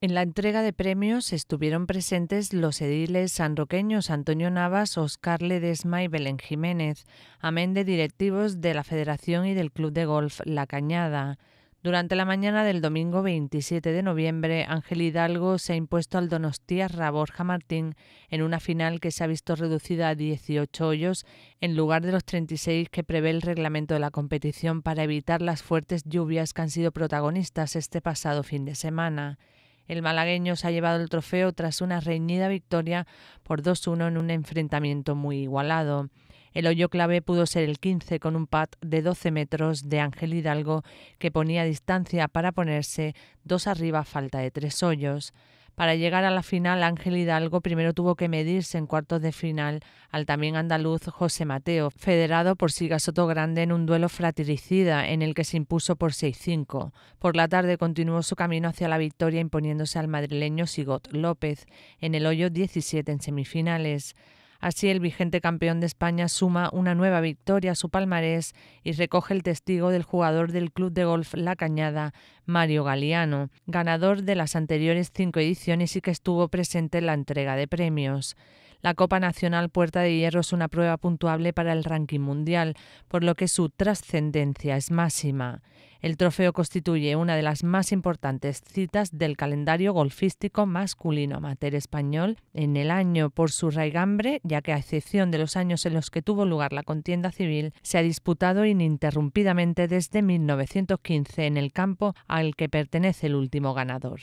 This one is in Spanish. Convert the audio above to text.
En la entrega de premios estuvieron presentes los ediles sanroqueños Antonio Navas, Oscar Ledesma y Belén Jiménez, amén de directivos de la Federación y del Club de Golf La Cañada. Durante la mañana del domingo 27 de noviembre, Ángel Hidalgo se ha impuesto al Donostiarra Borja Martín en una final que se ha visto reducida a 18 hoyos en lugar de los 36 que prevé el reglamento de la competición para evitar las fuertes lluvias que han sido protagonistas este pasado fin de semana. El malagueño se ha llevado el trofeo tras una reñida victoria por 2-1 en un enfrentamiento muy igualado. El hoyo clave pudo ser el 15 con un pat de 12 metros de Ángel Hidalgo que ponía distancia para ponerse dos arriba a falta de tres hoyos. Para llegar a la final, Ángel Hidalgo primero tuvo que medirse en cuartos de final al también andaluz José Mateo, federado por Siga Soto Grande en un duelo fratricida en el que se impuso por 6-5. Por la tarde continuó su camino hacia la victoria imponiéndose al madrileño Sigot López en el hoyo 17 en semifinales. Así el vigente campeón de España suma una nueva victoria a su palmarés y recoge el testigo del jugador del club de golf La Cañada, Mario Galeano, ganador de las anteriores cinco ediciones y que estuvo presente en la entrega de premios. La Copa Nacional Puerta de Hierro es una prueba puntuable para el ranking mundial, por lo que su trascendencia es máxima. El trofeo constituye una de las más importantes citas del calendario golfístico masculino amateur español en el año por su raigambre, ya que a excepción de los años en los que tuvo lugar la contienda civil, se ha disputado ininterrumpidamente desde 1915 en el campo al que pertenece el último ganador.